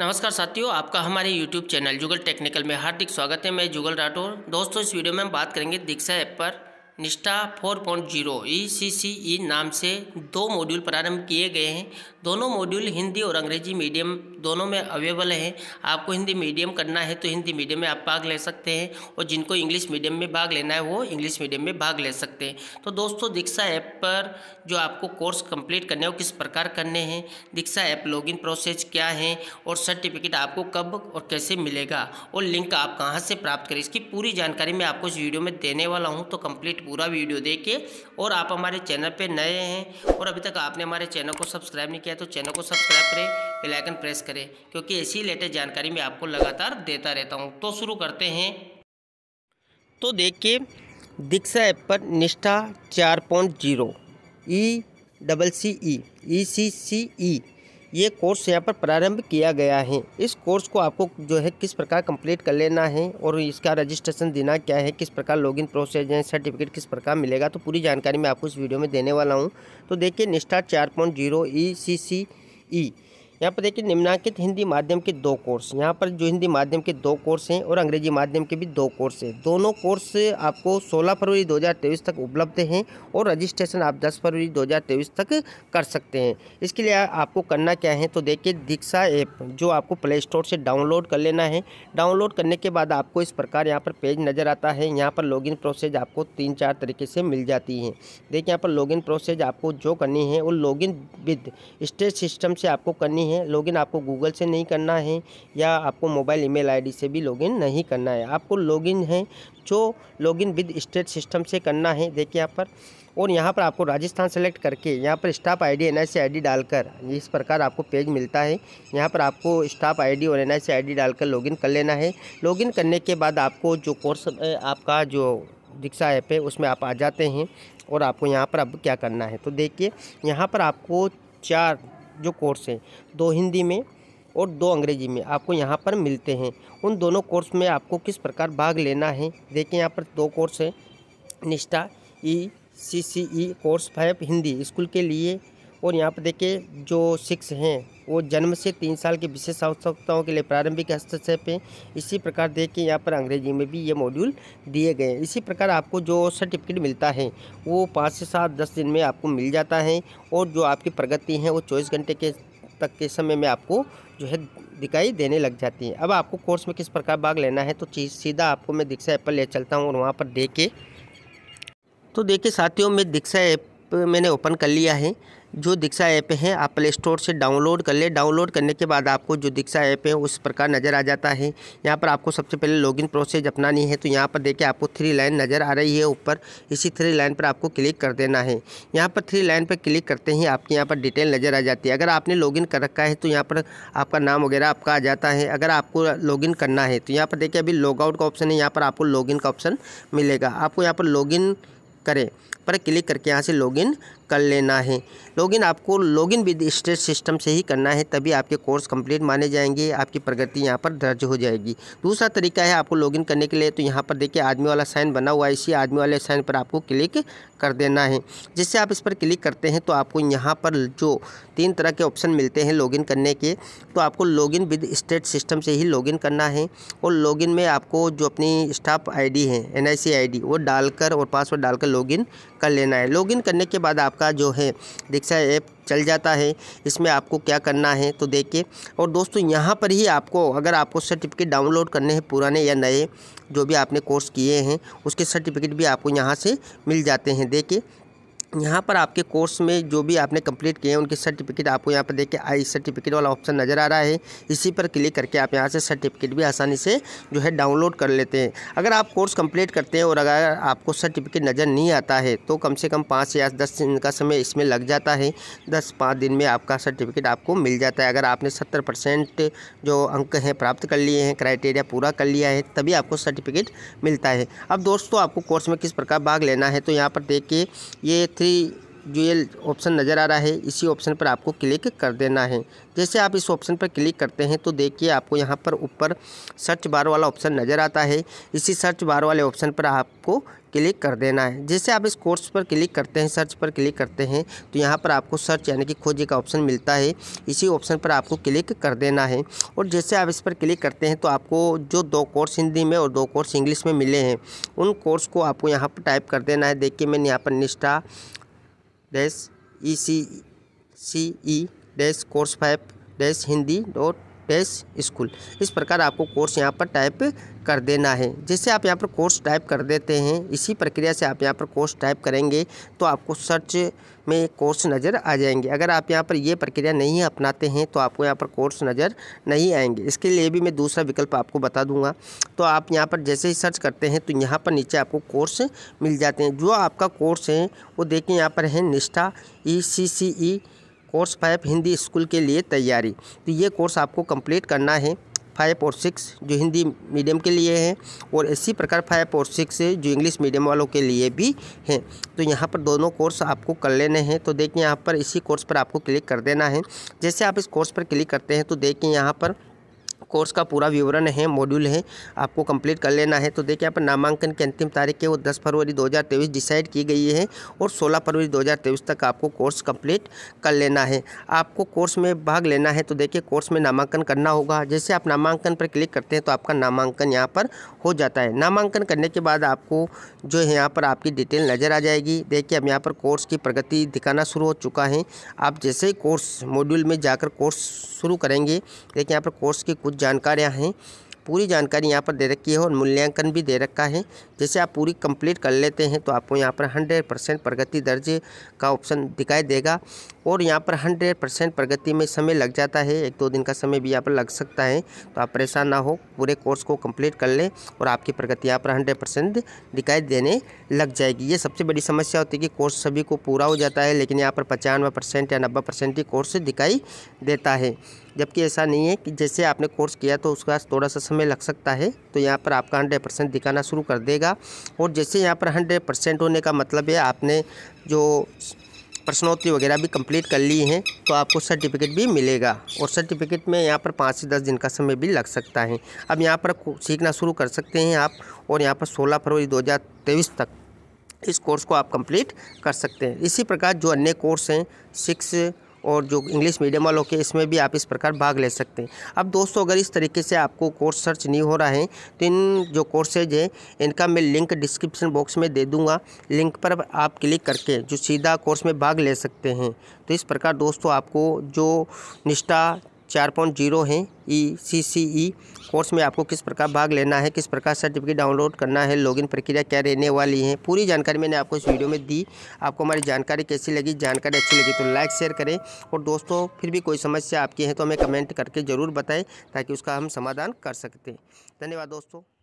नमस्कार साथियों आपका हमारे YouTube चैनल जुगल टेक्निकल में हार्दिक स्वागत है मैं जुगल राठौर दोस्तों इस वीडियो में हम बात करेंगे दीक्षा ऐप पर Nishtha 4.0 point zero E e e नाम से दो मॉड्यूल प्रारंभ किए गए हैं दोनों मॉड्यूल हिंदी और अंग्रेजी मीडियम दोनों में अवेलेबल हैं आपको हिंदी मीडियम करना है तो हिंदी मीडियम में आप भाग ले सकते हैं और जिनको इंग्लिश मीडियम में भाग लेना है वो इंग्लिश मीडियम में भाग ले सकते हैं तो दोस्तों दीक्षा ऐप पर जो आपको कोर्स कंप्लीट करने हो किस प्रकार करने हैं दीक्षा ऐप लॉगिन प्रोसेस क्या है और सर्टिफिकेट आपको कब और कैसे मिलेगा और लिंक आप कहाँ से प्राप्त करें इसकी पूरी जानकारी मैं आपको इस वीडियो में देने वाला हूँ तो कम्प्लीट पूरा वीडियो देखिए और आप हमारे चैनल पर नए हैं और अभी तक आपने हमारे चैनल को सब्सक्राइब नहीं किया तो चैनल को सब्सक्राइब करें बेलाइकन प्रेस करें क्योंकि ऐसी लेटेस्ट जानकारी मैं आपको लगातार देता रहता हूँ तो शुरू करते हैं तो देखिए दीक्षा ऐप पर निष्ठा चार point zero E double C E E C C E ये कोर्स यहाँ पर प्रारंभ किया गया है इस कोर्स को आपको जो है किस प्रकार कंप्लीट कर लेना है और इसका रजिस्ट्रेशन देना क्या है किस प्रकार लॉगिन प्रोसेस है सर्टिफिकेट किस प्रकार मिलेगा तो पूरी जानकारी मैं आपको इस वीडियो में देने वाला हूँ तो देखिए निष्ठा चार पॉइंट जीरो ई सी सी ई यहाँ पर देखिए निम्नांकित हिंदी माध्यम के दो कोर्स यहाँ पर जो हिंदी माध्यम के दो कोर्स हैं और अंग्रेजी माध्यम के भी दो कोर्स हैं दोनों कोर्स आपको 16 फरवरी 2023 तक उपलब्ध हैं और रजिस्ट्रेशन आप 10 फरवरी 2023 तक कर सकते हैं इसके लिए आपको करना क्या है तो देखिए दीक्षा ऐप जो आपको प्ले स्टोर से डाउनलोड कर लेना है डाउनलोड करने के बाद आपको इस प्रकार यहाँ पर पेज नज़र आता है यहाँ पर लॉग प्रोसेस आपको तीन चार तरीके से मिल जाती है देखिए यहाँ पर लॉग प्रोसेस आपको जो करनी है वो लॉगिन विद स्टेज सिस्टम से आपको करनी नहीं है लॉगिन आपको गूगल से नहीं करना है या आपको मोबाइल ईमेल आईडी से भी लॉगिन नहीं करना है आपको लॉगिन है जो लॉगिन विद स्टेट सिस्टम से करना है देखिए यहाँ पर और यहाँ पर आपको राजस्थान सेलेक्ट करके यहाँ पर स्टाफ आईडी एनआईसी आईडी डालकर इस प्रकार आपको पेज मिलता है यहाँ पर आपको स्टाफ आईडी और एन आईडी डालकर लॉगिन कर लेना है लॉगिन करने के बाद आपको जो कोर्स आपका जो रिक्शा ऐप है उसमें आप आ जाते हैं और आपको यहाँ पर अब क्या करना है तो देखिए यहाँ पर आपको चार जो कोर्स हैं दो हिंदी में और दो अंग्रेजी में आपको यहाँ पर मिलते हैं उन दोनों कोर्स में आपको किस प्रकार भाग लेना है देखिए यहाँ पर दो कोर्स है Nishtha E C C E course five Hindi school के लिए और यहाँ पर देखिए जो सिक्स हैं वो जन्म से तीन साल की विशेष आवश्यकताओं के लिए प्रारंभिक हस्तक्षेप हैं इसी प्रकार देखिए यहाँ पर अंग्रेजी में भी ये मॉड्यूल दिए गए हैं इसी प्रकार आपको जो सर्टिफिकेट मिलता है वो पाँच से सात दस दिन में आपको मिल जाता है और जो आपकी प्रगति है वो चौबीस घंटे के तक के समय में आपको जो है दिखाई देने लग जाती है अब आपको कोर्स में किस प्रकार भाग लेना है तो चीज़ सीधा आपको मैं दीक्षा ऐप पर ले चलता हूँ और वहाँ पर देखे के तो देखिए साथियों में दीक्षा ऐप मैंने ओपन कर लिया है जो दीक्षा ऐप है आप प्ले स्टोर से डाउनलोड कर ले डाउनलोड करने के बाद आपको जो दीक्षा ऐप है उस प्रकार नज़र आ जाता है यहाँ पर आपको सबसे पहले लॉगिन प्रोसेस अपनानी है तो यहाँ पर देखिए आपको थ्री लाइन नज़र आ रही है ऊपर इसी थ्री लाइन पर आपको क्लिक कर देना है यहाँ पर थ्री लाइन पर क्लिक करते ही आपके यहाँ पर डिटेल नज़र आ जाती है अगर आपने लॉगिन कर रखा है तो यहाँ पर आपका नाम वगैरह आपका आ जाता है अगर आपको लॉगिन करना है तो यहाँ पर देखिए अभी लॉगआउट का ऑप्शन है यहाँ पर आपको लॉगिन का ऑप्शन मिलेगा आपको यहाँ पर लॉगिन करें पर क्लिक करके यहाँ से लॉगिन कर लेना है लॉगिन आपको लॉगिन विद स्टेट सिस्टम से ही करना है तभी आपके कोर्स कंप्लीट माने जाएंगे आपकी प्रगति यहाँ पर दर्ज हो जाएगी दूसरा तरीका है आपको लॉगिन करने के लिए तो यहाँ पर देखिए आदमी वाला साइन बना हुआ है इसी आदमी वाले साइन पर आपको क्लिक कर देना है जिससे आप इस पर क्लिक करते हैं तो आपको यहाँ पर जो तीन तरह के ऑप्शन मिलते हैं लॉगिन करने के तो आपको लॉगिन विद स्टेट सिस्टम से ही लॉगिन करना है और लॉगिन में आपको जो अपनी स्टाफ आईडी है एनआईसी आईडी वो डालकर और पासवर्ड डालकर लॉगिन कर लेना है लॉगिन करने के बाद आप आपका जो है रिक्शा ऐप चल जाता है इसमें आपको क्या करना है तो देखिए और दोस्तों यहाँ पर ही आपको अगर आपको सर्टिफिकेट डाउनलोड करने हैं पुराने या नए जो भी आपने कोर्स किए हैं उसके सर्टिफिकेट भी आपको यहाँ से मिल जाते हैं देखिए यहाँ पर आपके कोर्स में जो भी आपने कंप्लीट किए हैं उनके सर्टिफिकेट आपको यहाँ पर देख के आई सर्टिफिकेट वाला ऑप्शन नज़र आ रहा है इसी पर क्लिक करके आप यहाँ से सर्टिफिकेट भी आसानी से जो है डाउनलोड कर लेते हैं अगर आप कोर्स कंप्लीट करते हैं और अगर आपको सर्टिफिकेट नज़र नहीं आता है तो कम से कम पाँच या दस दिन का समय इसमें लग जाता है दस पाँच दिन में आपका सर्टिफिकेट आपको मिल जाता है अगर आपने सत्तर परसेंट जो अंक हैं प्राप्त कर लिए हैं क्राइटेरिया पूरा कर लिया है तभी आपको सर्टिफिकेट मिलता है अब दोस्तों आपको कोर्स में किस प्रकार भाग लेना है तो यहाँ पर देख के ये 对。जो ये ऑप्शन नज़र आ रहा है इसी ऑप्शन पर आपको क्लिक कर देना है जैसे आप इस ऑप्शन पर क्लिक करते हैं तो देखिए आपको यहाँ पर ऊपर सर्च बार वाला ऑप्शन नज़र आता है इसी सर्च बार वाले ऑप्शन पर आपको क्लिक कर देना है जैसे आप इस कोर्स पर क्लिक करते हैं सर्च पर क्लिक करते हैं तो यहाँ पर आपको सर्च यानी कि खोजे का ऑप्शन मिलता है इसी ऑप्शन पर आपको क्लिक कर देना है और जैसे आप इस पर क्लिक करते हैं तो आपको जो दो कोर्स हिंदी में और दो कोर्स इंग्लिश में मिले हैं उन कोर्स को आपको यहाँ पर टाइप कर देना है देखिए मैंने यहाँ पर Nishtha dash E C C E dash course five dash Hindi dot space school इस प्रकार आपको कोर्स यहाँ पर टाइप कर देना है जैसे आप यहाँ पर कोर्स टाइप कर देते हैं इसी प्रक्रिया से आप यहाँ पर कोर्स टाइप करेंगे तो आपको सर्च में कोर्स नज़र आ जाएंगे अगर आप यहाँ पर ये प्रक्रिया नहीं अपनाते हैं तो आपको यहाँ पर कोर्स नज़र नहीं आएंगे इसके लिए भी मैं दूसरा विकल्प आपको बता दूंगा तो आप यहाँ पर जैसे ही सर्च करते हैं तो यहाँ पर नीचे आपको कोर्स मिल जाते हैं जो आपका कोर्स है वो देखें यहाँ पर है Nishtha E C C E course five Hindi school के लिए तैयारी तो ये कोर्स आपको कंप्लीट करना है फाइव और सिक्स जो हिंदी मीडियम के लिए हैं और इसी प्रकार फाइव और सिक्स जो इंग्लिश मीडियम वालों के लिए भी हैं तो यहाँ पर दोनों कोर्स आपको कर लेने हैं तो देखिए यहाँ पर इसी कोर्स पर आपको क्लिक कर देना है जैसे आप इस कोर्स पर क्लिक करते हैं तो देखिए यहाँ पर कोर्स का पूरा विवरण है मॉड्यूल है आपको कंप्लीट कर लेना है तो देखिए यहाँ पर नामांकन की अंतिम तारीख है वो दस फरवरी दो डिसाइड की गई है और सोलह फरवरी दो तक आपको कोर्स कंप्लीट कर लेना है आपको कोर्स में भाग लेना है तो देखिए कोर्स में नामांकन करना होगा जैसे आप नामांकन पर क्लिक करते हैं तो आपका नामांकन यहाँ पर हो जाता है नामांकन करने के बाद आपको जो है यहाँ पर आपकी डिटेल नज़र आ जाएगी देखिए अब यहाँ पर कोर्स की प्रगति दिखाना शुरू हो चुका है आप जैसे ही कोर्स मॉड्यूल में जाकर कोर्स शुरू करेंगे देखिए यहाँ पर कोर्स की कुछ जानकारियाँ हैं पूरी जानकारी यहाँ पर दे रखी है और मूल्यांकन भी दे रखा है जैसे आप पूरी कंप्लीट कर लेते हैं तो आपको यहाँ पर हंड्रेड परसेंट प्रगति दर्ज का ऑप्शन दिखाई देगा और यहाँ पर हंड्रेड परसेंट प्रगति में समय लग जाता है एक दो दिन का समय भी यहाँ पर लग सकता है तो आप परेशान ना हो पूरे कोर्स को कंप्लीट कर लें और आपकी प्रगति यहाँ पर हंड्रेड दिखाई देने लग जाएगी ये सबसे बड़ी समस्या होती है कि कोर्स सभी को पूरा हो जाता है लेकिन यहाँ पर पचानवे परसेंट या नब्बे परसेंट ही कोर्स दिखाई देता है जबकि ऐसा नहीं है कि जैसे आपने कोर्स किया तो उसका थोड़ा सा समय लग सकता है तो यहाँ पर आपका हंड्रेड परसेंट दिखाना शुरू कर देगा और जैसे यहाँ पर हंड्रेड परसेंट होने का मतलब है आपने जो प्रश्नोत्तरी वगैरह भी कंप्लीट कर ली हैं तो आपको सर्टिफिकेट भी मिलेगा और सर्टिफिकेट में यहाँ पर पाँच से दस दिन का समय भी लग सकता है अब यहाँ पर सीखना शुरू कर सकते हैं आप और यहाँ पर सोलह फरवरी दो तक इस कोर्स को आप कंप्लीट कर सकते हैं इसी प्रकार जो अन्य कोर्स हैं सिक्स और जो इंग्लिश मीडियम वालों के इसमें भी आप इस प्रकार भाग ले सकते हैं अब दोस्तों अगर इस तरीके से आपको कोर्स सर्च नहीं हो रहा है तो इन जो कोर्सेज हैं इनका मैं लिंक डिस्क्रिप्शन बॉक्स में दे दूँगा लिंक पर आप क्लिक करके जो सीधा कोर्स में भाग ले सकते हैं तो इस प्रकार दोस्तों आपको जो निष्ठा चार पॉइंट जीरो हैं ई सी सी ई कोर्स में आपको किस प्रकार भाग लेना है किस प्रकार सर्टिफिकेट डाउनलोड करना है लॉगिन प्रक्रिया क्या रहने वाली है पूरी जानकारी मैंने आपको इस वीडियो में दी आपको हमारी जानकारी कैसी लगी जानकारी अच्छी लगी तो लाइक शेयर करें और दोस्तों फिर भी कोई समस्या आपकी है तो हमें कमेंट करके ज़रूर बताएँ ताकि उसका हम समाधान कर सकते हैं धन्यवाद दोस्तों